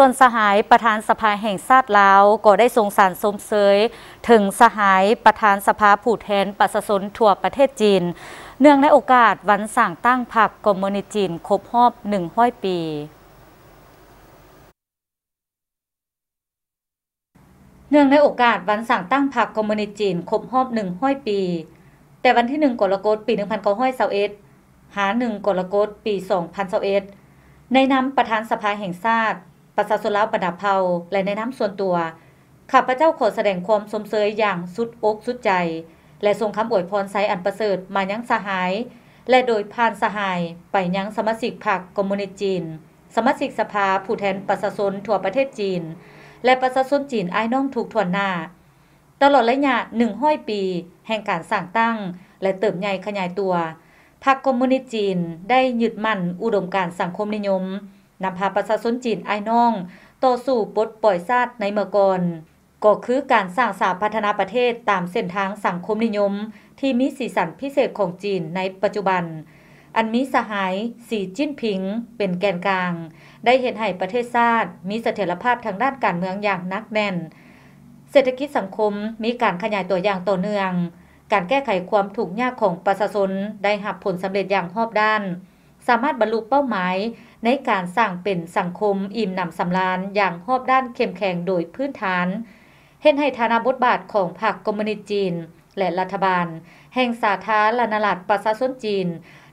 ส่วนสหายประธานสภาแห่งชาติลาวก็ได้ส่งสารสมเสยถึงสหายประธานสภาผู้แทนประชาชนทั่วประเทศจีน เนื่องในโอกาสวันสั่งตั้งพรรคคอมมิวนิสต์จีนครบรอบ 100 ปี เนื่องในโอกาสวันสั่งตั้งพรรคคอมมิวนิสต์จีนครบรอบ 100 ปี แต่วันที่1กรกฎาคมปี1921หา1กรกฎาคมปี 2021ในนามประธานสภาแห่งชาติประสาสุลาว ประดับเผาและในน้ำส่วนตัวข้าพเจ้าขอแสดงความสมเสยอย่างสุดอกสุดใจ และทรงคาอวยพรไซอันประเสริฐมายังสหาย และโดยผ่านสหายไปยังสมาชิกพรรคคอมมิวนิสต์จีน สมาชิกสภาผู้แทนประชาชนทั่วประเทศจีน และประชาชนจีนไอ้น้องถูก่วนหน้า ตลอดระยะหนึ่งห้อยปี แห่งการสร้างตั้ง และเติบใหญ่ขยายตัวพรรคคอมมิวนิสต์จีนได้ยึดมั่นอุดมการสังคมนิยมนำพาประชาชนจีนไอ้น้อง ต่อสู่ปลดปล่อยซาตในเมื่อก่อนก็คือการสร้างสาพัฒนาประเทศตามเส้นทางสังคมนิยม ที่มีสีสันพิเศษของจีนในปัจจุบัน อันมีสหายสีจิ้นผิงเป็นแกนกลาง ได้เห็นให้ประเทศชาติมีเสถียรภาพทางด้านการเมืองอย่างนักแน่น เศรษฐกิจสังคมมีการขยายตัวอย่างต่อเนื่อง การแก้ไขความถูกยากของประชาชนได้หับผลสำเร็จอย่างรอบด้านสามารถบรรลุเป้าหมายในการสร้างเป็นสังคมอิ่มหนำสำราญอย่างรอบด้านเข้มแข็งโดยพื้นฐาน เห็นให้ฐานะบทบาทของพรรคคอมมิวนิสต์จีน และรัฐบาล แห่งสาธารณรัฐประชาชนจีน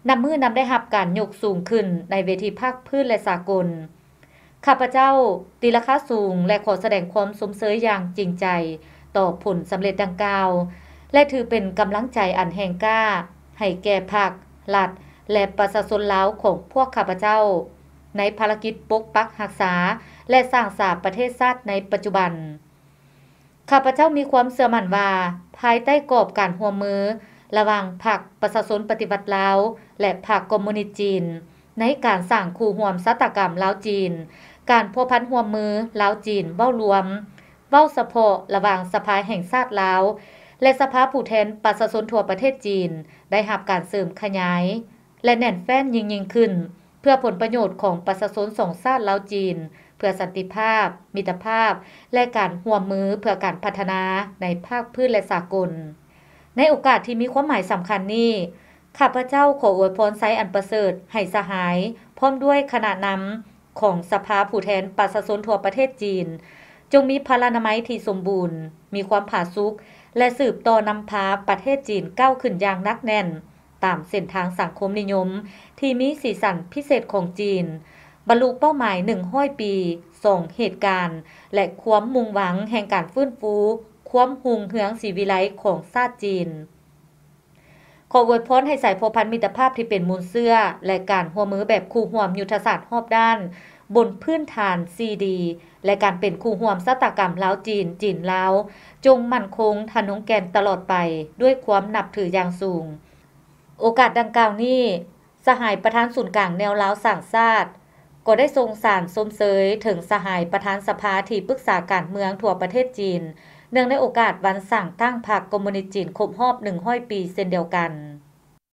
นำมือนำได้รับการยกสูงขึ้นในเวทีภาคพื้นและสากล ข้าพเจ้า ตีราคาสูงและขอแสดงความสมเสยอย่างจริงใจ ต่อผลสำเร็จดังกล่าว และถือเป็นกำลังใจอันแห่งกล้าให้แก่ภาครัฐและประชาชนลาวของพวกข้าพเจ้า ในภารกิจปกปักหักษาและสร้างสาประเทศชาติในปัจจุบันข้าพเจ้ามีความเสื่อมั่นว่า ภายใต้กรอบการหัวมือ ระหว่างพรรคประชาชนปฏิวัติลาวและพรรคคอมมิวนิสต์จีน ในการสร้างคู่ห่วมสัตกรรมลาวจีน การพัวพันหัวมือลาวจีนเว้ารวมเว้าสะโพะระหว่างสภาแห่งชาติลาวและสภาผู้แทนประชาชนทั่วประเทศจีน ได้หับการเสริมขยายและแน่นแฟ้นยิ่งยิ่งขึ้น เพื่อผลประโยชน์ของประชาชนสองชาติลาวจีน เพื่อสันติภาพ มิตรภาพ และการห่วมมือ เพื่อการพัฒนาในภาคพื้นและสากล ในโอกาสที่มีความหมายสำคัญนี้ข้าพเจ้าขออวยพรไซอันประเสริฐให้สหาย พร้อมด้วยคณะนำของสภาผู้แทนประชาชนทั่วประเทศจีน จงมีพลานามัยที่สมบูรณ์ มีความผาสุกและสืบต่อนำพาประเทศจีนก้าวขึ้นอย่างนักแน่นามเส้นทางสังคมนิยมที่มีสีสันพิเศษของจีน บรรลุเป้าหมายหนึ่งห้อยปีส่งเหตุการณ์ และควมมุ่งหวังแห่งการฟื้นฟูควมหุงเหืองสีวิไลของชาติจีน ขออวยพรให้สายพพันมิตรภาพที่เป็นมูลเสื้อ และการหัวมือแบบคู่ห่วมยุทธศาสตร์รอบด้าน บนพื้นฐานซีดี และการเป็นคู่ห่วมสตกรรมลาวจีนจีนลาวจงมั่นคงทนงแกนตลอดไป ด้วยความนับถืออย่างสูงโอกาสดังกล่าวนี้ สหายประธานศูนย์กลางแนวลาวสั่งซาด ก็ได้ทรงสารสมเสยถึงสหายประธานสภาที่ปรึกษาการเมืองทั่วประเทศจีน เนื่องในโอกาสวันสั่งตั้งพรรคคอมมิวนิสต์จีนครบรอบ100ปีเช่นเดียวกัน